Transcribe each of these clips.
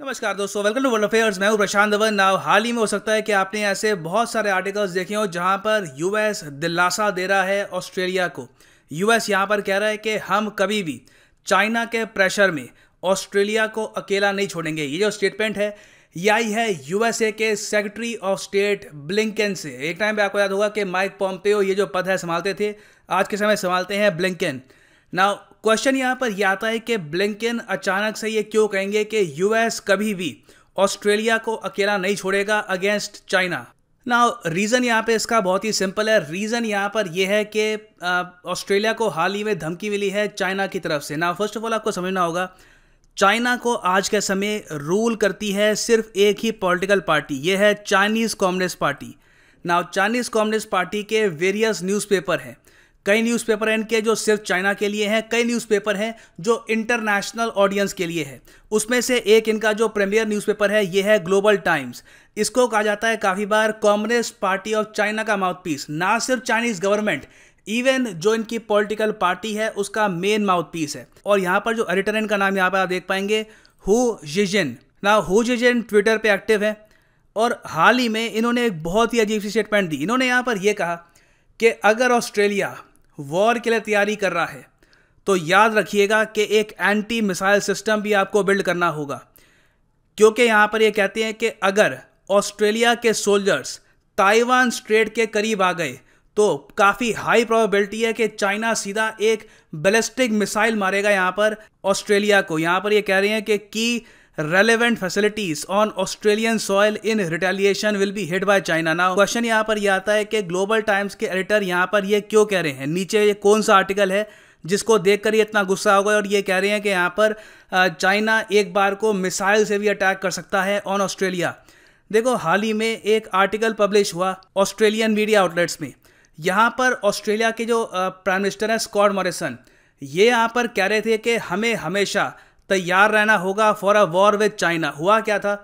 नमस्कार दोस्तों welcome to world affairs मैं हूं प्रशांत धवन नाव हाल ही में हो सकता है कि आपने ऐसे बहुत सारे आर्टिकल्स देखे हो जहां पर यूएस दिलासा दे रहा है ऑस्ट्रेलिया को यूएस यहां पर कह रहा है कि हम कभी भी चाइना के प्रेशर में ऑस्ट्रेलिया को अकेला नहीं छोड़ेंगे ये जो स्टेटमेंट है ये आई है यूएसए के सेक्रेटरी ऑफ स्टेट ब्लिंकन से एक टाइम पर आपको याद होगा कि माइक पॉम्पेओ ये जो पद है संभालते थे आज के समय संभालते हैं ब्लिंकन नाव क्वेश्चन यहां पर यह आता है कि ब्लिंकन अचानक से ये क्यों कहेंगे कि यूएस कभी भी ऑस्ट्रेलिया को अकेला नहीं छोड़ेगा अगेंस्ट चाइना ना रीज़न यहाँ पे इसका बहुत ही सिंपल है रीज़न यहाँ पर यह है कि ऑस्ट्रेलिया को हाल ही में धमकी मिली है चाइना की तरफ से ना फर्स्ट ऑफ ऑल आपको समझना होगा चाइना को आज के समय रूल करती है सिर्फ एक ही पॉलिटिकल पार्टी यह है Chinese Communist Party now Chinese Communist Party के वेरियस न्यूज़पेपर हैं कई न्यूज़पेपर इनके जो सिर्फ चाइना के लिए हैं कई न्यूज़पेपर हैं जो इंटरनेशनल ऑडियंस के लिए है उसमें से एक इनका जो प्रीमियर न्यूज़पेपर है ये है ग्लोबल टाइम्स इसको कहा जाता है काफ़ी बार कम्युनिस्ट पार्टी ऑफ चाइना का माउथपीस ना सिर्फ चाइनीज़ गवर्नमेंट इवन जो इनकी पॉलिटिकल पार्टी है उसका मेन माउथपीस है और यहाँ पर जो एडिटर इनका नाम यहाँ पर आप देख पाएंगे हु जिजिन ना हु जिजिन ट्विटर पर एक्टिव है और हाल ही में इन्होंने एक बहुत ही अजीब सी स्टेटमेंट दी इन्होंने यहाँ पर यह कहा कि अगर ऑस्ट्रेलिया वॉर के लिए तैयारी कर रहा है तो याद रखिएगा कि एक एंटी मिसाइल सिस्टम भी आपको बिल्ड करना होगा क्योंकि यहाँ पर ये कहते हैं कि अगर ऑस्ट्रेलिया के सोल्जर्स ताइवान स्ट्रेट के करीब आ गए तो काफ़ी हाई प्रोबेबिलिटी है कि चाइना सीधा एक बैलिस्टिक मिसाइल मारेगा यहाँ पर ऑस्ट्रेलिया को यहाँ पर ये कह रहे हैं कि की relevant facilities on Australian soil in retaliation will be hit by China now question यहाँ पर यह आता है कि ग्लोबल टाइम्स के एडिटर यहाँ पर ये क्यों कह रहे हैं नीचे ये कौन सा आर्टिकल है जिसको देखकर ये इतना गुस्सा हो गया और ये कह रहे हैं कि यहाँ पर चाइना एक बार को मिसाइल से भी अटैक कर सकता है ऑन ऑस्ट्रेलिया देखो हाल ही में एक आर्टिकल पब्लिश हुआ ऑस्ट्रेलियन मीडिया आउटलेट्स में यहाँ पर ऑस्ट्रेलिया के जो प्राइम मिनिस्टर हैं स्कॉट मॉरिसन ये यहाँ पर कह रहे थे कि हमें हमेशा तैयार रहना होगा for a war with China हुआ क्या था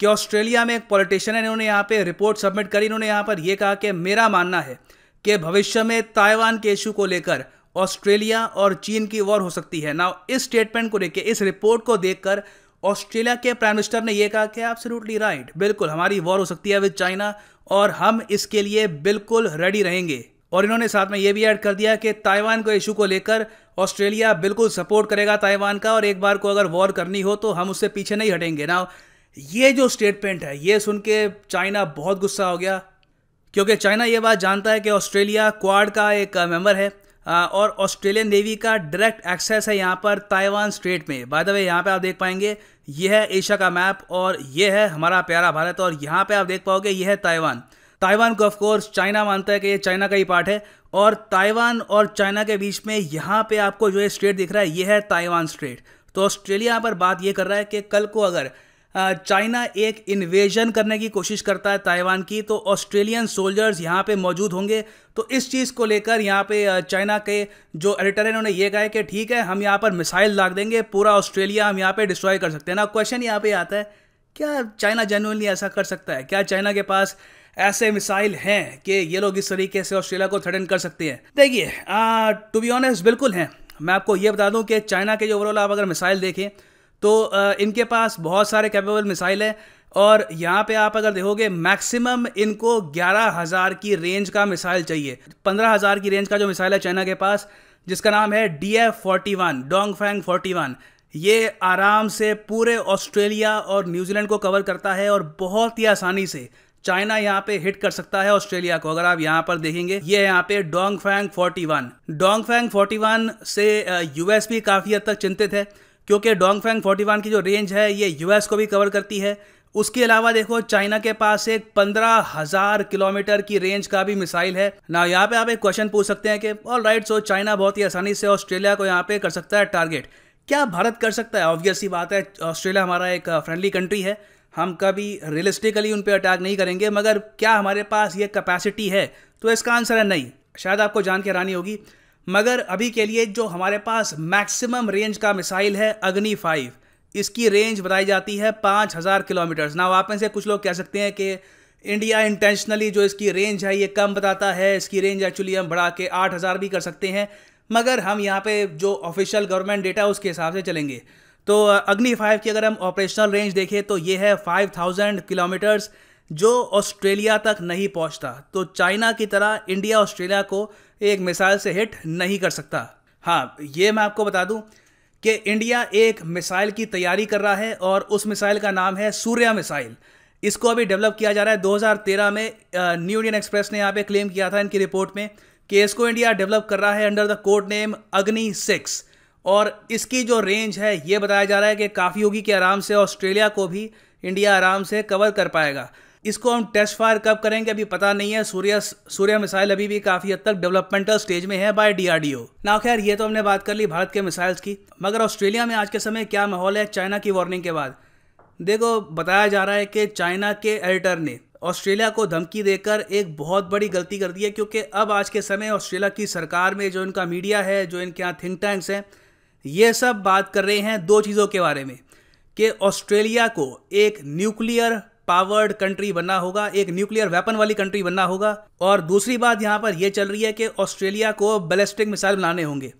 कि ऑस्ट्रेलिया में एक पॉलिटिशियन है इन्होंने यहाँ पे रिपोर्ट सबमिट करी इन्होंने यहाँ पर यह कहा कि मेरा मानना है कि भविष्य में ताइवान के इशू को लेकर ऑस्ट्रेलिया और चीन की वॉर हो सकती है ना इस स्टेटमेंट को लेकर इस रिपोर्ट को देखकर ऑस्ट्रेलिया के प्राइम मिनिस्टर ने यह कहा कि आप एब्सोल्युटली राइट बिल्कुल हमारी वॉर हो सकती है विद चाइना और हम इसके लिए बिल्कुल रेडी रहेंगे और इन्होंने साथ में यह भी ऐड कर दिया कि ताइवान के इशू को लेकर ऑस्ट्रेलिया बिल्कुल सपोर्ट करेगा ताइवान का और एक बार को अगर वॉर करनी हो तो हम उससे पीछे नहीं हटेंगे ना ये जो स्टेटमेंट है ये सुन के चाइना बहुत गुस्सा हो गया क्योंकि चाइना ये बात जानता है कि ऑस्ट्रेलिया क्वाड का एक मेंबर है और ऑस्ट्रेलियन नेवी का डायरेक्ट एक्सेस है यहाँ पर ताइवान स्ट्रेट में बाय द वे यहाँ पे आप देख पाएंगे यह है एशिया का मैप और यह है हमारा प्यारा भारत और यहाँ पे आप देख पाओगे यह है ताइवान ताइवान को ऑफकोर्स चाइना मानता है कि ये चाइना का ही पार्ट है और ताइवान और चाइना के बीच में यहाँ पे आपको जो है स्ट्रेट दिख रहा है ये है ताइवान स्ट्रेट तो ऑस्ट्रेलिया पर बात ये कर रहा है कि कल को अगर चाइना एक इन्वेजन करने की कोशिश करता है ताइवान की तो ऑस्ट्रेलियन सोल्जर्स यहाँ पे मौजूद होंगे तो इस चीज़ को लेकर यहाँ पे चाइना के जो एडिटर हैं उन्होंने ये कहा है कि ठीक है हम यहाँ पर मिसाइल लाग देंगे पूरा ऑस्ट्रेलिया हम यहाँ पे डिस्ट्रॉय कर सकते हैं ना क्वेश्चन यहाँ पे आता है क्या चाइना जेनुअनली ऐसा कर सकता है क्या चाइना के पास ऐसे मिसाइल हैं कि ये लोग इस तरीके से ऑस्ट्रेलिया को थ्रेटन कर सकते हैं देखिए टू बी ऑनेस्ट बिल्कुल हैं मैं आपको ये बता दूं कि चाइना के जो ओवरऑल आप अगर मिसाइल देखें तो आ, इनके पास बहुत सारे कैपेबल मिसाइल हैं और यहाँ पे आप अगर देखोगे मैक्सिमम इनको ग्यारह हज़ार की रेंज का मिसाइल चाहिए पंद्रह हज़ार की रेंज का जो मिसाइल है चाइना के पास जिसका नाम है D F forty one Dong Feng forty one ये आराम से पूरे ऑस्ट्रेलिया और न्यूजीलैंड को कवर करता है और बहुत ही आसानी से चाइना यहाँ पे हिट कर सकता है ऑस्ट्रेलिया को अगर आप यहाँ पर देखेंगे ये यहाँ पे Dong Feng forty one Dong Feng forty one से यूएस भी काफ़ी हद तक चिंतित है क्योंकि डोंग फैंग फोर्टी वन की जो रेंज है ये यूएस को भी कवर करती है उसके अलावा देखो चाइना के पास एक पंद्रह हजार किलोमीटर की रेंज का भी मिसाइल है ना यहाँ पे आप एक क्वेश्चन पूछ सकते हैं कि ऑल राइट सो चाइना बहुत ही आसानी से ऑस्ट्रेलिया को यहाँ पे कर सकता है टारगेट क्या भारत कर सकता है ऑब्वियसली बात है ऑस्ट्रेलिया हमारा एक फ्रेंडली कंट्री है हम कभी रियलिस्टिकली उन पर अटैक नहीं करेंगे मगर क्या हमारे पास ये कैपेसिटी है तो इसका आंसर है नहीं शायद आपको जान के हैरानी होगी मगर अभी के लिए जो हमारे पास मैक्सिमम रेंज का मिसाइल है अग्नि फाइव इसकी रेंज बताई जाती है पाँच हज़ार किलोमीटर्स ना आप में से कुछ लोग कह सकते हैं कि इंडिया इंटेंशनली जो इसकी रेंज है ये कम बताता है इसकी रेंज एक्चुअली हम बढ़ा के आठ हज़ार भी कर सकते हैं मगर हम यहाँ पे जो ऑफिशियल गवर्नमेंट डेटा है उसके हिसाब से चलेंगे तो अग्नि फाइव की अगर हम ऑपरेशनल रेंज देखें तो ये है 5000 किलोमीटर्स जो ऑस्ट्रेलिया तक नहीं पहुंचता तो चाइना की तरह इंडिया ऑस्ट्रेलिया को एक मिसाइल से हिट नहीं कर सकता हाँ ये मैं आपको बता दूं कि इंडिया एक मिसाइल की तैयारी कर रहा है और उस मिसाइल का नाम है सूर्या मिसाइल इसको अभी डेवलप किया जा रहा है 2013 में न्यू इंडियन एक्सप्रेस ने यहाँ पे क्लेम किया था इनकी रिपोर्ट में कि इसको इंडिया डेवलप कर रहा है under the code name Agni six और इसकी जो रेंज है ये बताया जा रहा है कि काफ़ी होगी कि आराम से ऑस्ट्रेलिया को भी इंडिया आराम से कवर कर पाएगा इसको हम टेस्ट फायर कब करेंगे अभी पता नहीं है सूर्य सूर्य मिसाइल अभी भी काफ़ी हद तक डेवलपमेंटल स्टेज में है बाय डीआरडीओ ना खैर ये तो हमने बात कर ली भारत के मिसाइल्स की मगर ऑस्ट्रेलिया में आज के समय क्या माहौल है चाइना की वार्निंग के बाद देखो बताया जा रहा है कि चाइना के एडिटर ने ऑस्ट्रेलिया को धमकी देकर एक बहुत बड़ी गलती कर दी है क्योंकि अब आज के समय ऑस्ट्रेलिया की सरकार में जो इनका मीडिया है जो इनके यहाँ थिंक टैंक्स हैं ये सब बात कर रहे हैं दो चीज़ों के बारे में कि ऑस्ट्रेलिया को एक न्यूक्लियर पावर्ड कंट्री बनना होगा एक न्यूक्लियर वेपन वाली कंट्री बनना होगा और दूसरी बात यहाँ पर यह चल रही है कि ऑस्ट्रेलिया को बैलिस्टिक मिसाइल बनाने होंगे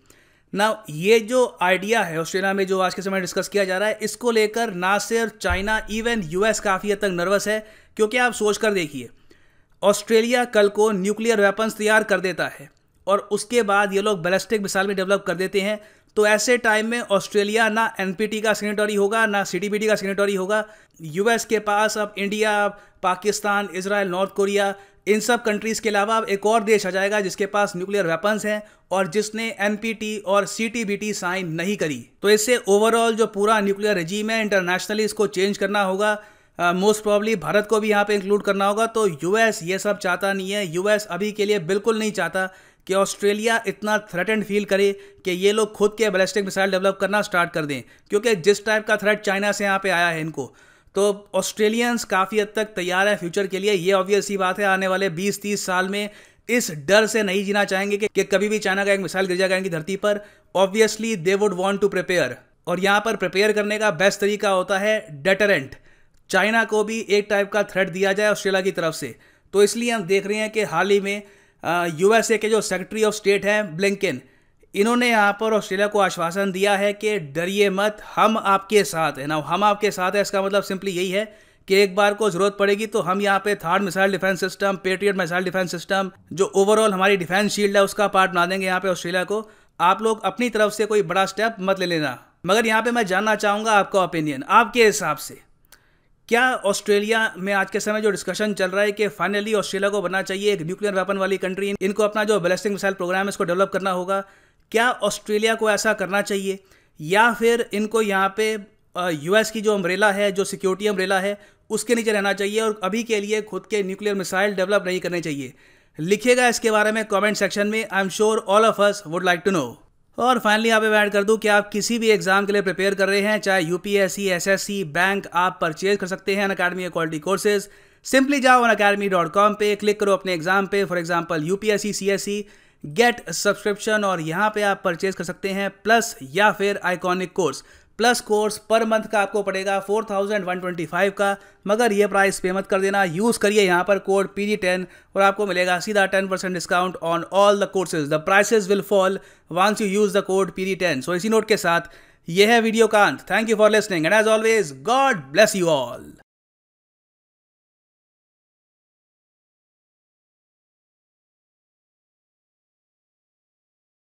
ना ये जो आइडिया है ऑस्ट्रेलिया में जो आज के समय डिस्कस किया जा रहा है इसको लेकर ना सिर्फ चाइना इवन यूएस काफ़ी हद तक नर्वस है क्योंकि आप सोच कर देखिए ऑस्ट्रेलिया कल को न्यूक्लियर वेपन्स तैयार कर देता है और उसके बाद ये लोग बैलिस्टिक मिसाइल भी डेवलप कर देते हैं तो ऐसे टाइम में ऑस्ट्रेलिया ना एनपीटी का सिग्नेटरी होगा ना सी का सिग्नेटरी होगा यूएस के पास अब India Pakistan Israel North Korea इन सब कंट्रीज़ के अलावा अब एक और देश आ जाएगा जिसके पास न्यूक्लियर वेपन्स हैं और जिसने एन और सी साइन नहीं करी तो इससे ओवरऑल जो पूरा न्यूक्लियर रजीम है इंटरनेशनली इसको चेंज करना होगा मोस्ट uh, प्रॉब्ली भारत को भी यहाँ पे इंक्लूड करना होगा तो यूएस ये सब चाहता नहीं है यूएस अभी के लिए बिल्कुल नहीं चाहता कि ऑस्ट्रेलिया इतना थ्रेटेंड फील करे कि ये लोग खुद के बैलिस्टिक मिसाइल डेवलप करना स्टार्ट कर दें क्योंकि जिस टाइप का थ्रेट चाइना से यहाँ पे आया है इनको तो ऑस्ट्रेलियंस काफ़ी हद तक तैयार है फ्यूचर के लिए ये ऑब्वियस ही बात है आने वाले 20-30 साल में इस डर से नहीं जीना चाहेंगे कि, कि कभी भी चाइना का एक मिसाइल गिर जाएगा धरती पर obviously they would want to prepare और यहाँ पर प्रिपेयर करने का बेस्ट तरीका होता है डेटरेंट चाइना को भी एक टाइप का थ्रेट दिया जाए ऑस्ट्रेलिया की तरफ से तो इसलिए हम देख रहे हैं कि हाल ही में यूएसए के जो सेक्रेटरी ऑफ स्टेट हैं ब्लिंकिन इन्होंने यहाँ पर ऑस्ट्रेलिया को आश्वासन दिया है कि डरिए मत हम आपके साथ हैं ना हम आपके साथ हैं इसका मतलब सिंपली यही है कि एक बार को ज़रूरत पड़ेगी तो हम यहाँ पे third missile defence system Patriot missile defence system जो ओवरऑल हमारी डिफेंस शील्ड है उसका पार्ट बना देंगे यहाँ पे ऑस्ट्रेलिया को आप लोग अपनी तरफ से कोई बड़ा स्टेप मत ले लेना मगर यहाँ पे मैं जानना चाहूँगा आपका ओपिनियन आपके हिसाब से क्या ऑस्ट्रेलिया में आज के समय जो डिस्कशन चल रहा है कि फाइनली ऑस्ट्रेलिया को बनना चाहिए एक न्यूक्लियर वेपन वाली कंट्री इनको अपना जो बैलेस्टिंग मिसाइल प्रोग्राम है इसको डेवलप करना होगा क्या ऑस्ट्रेलिया को ऐसा करना चाहिए या फिर इनको यहाँ पे यूएस की जो अम्ब्रेला है जो सिक्योरिटी अम्ब्रेला है उसके नीचे रहना चाहिए और अभी के लिए खुद के न्यूक्लियर मिसाइल डेवलप नहीं करने चाहिए लिखिएगा इसके बारे में कमेंट सेक्शन में I am sure all of us would like to know और फाइनली यहाँ पे ऐड कर दूँ कि आप किसी भी एग्जाम के लिए प्रिपेयर कर रहे हैं चाहे यूपीएससी एसएससी बैंक आप परचेज कर सकते हैं अकेडमी क्वालिटी कोर्सेज सिंपली जाओ अन अकेडमी डॉट कॉम पर क्लिक करो अपने एग्जाम पे for example UPSC CSC get subscription और यहाँ पे आप परचेज कर सकते हैं प्लस या फिर iconic course plus course per month का आपको पड़ेगा four thousand one twenty five का मगर ये प्राइस पे मत कर देना यूज़ करिए यहाँ पर कोड पी जी टेन और आपको मिलेगा सीधा ten percent discount on all the courses the prices will fall once you use the code P G ten so इसी नोट के साथ यह है वीडियो का अंत thank you for listening and as always God bless you all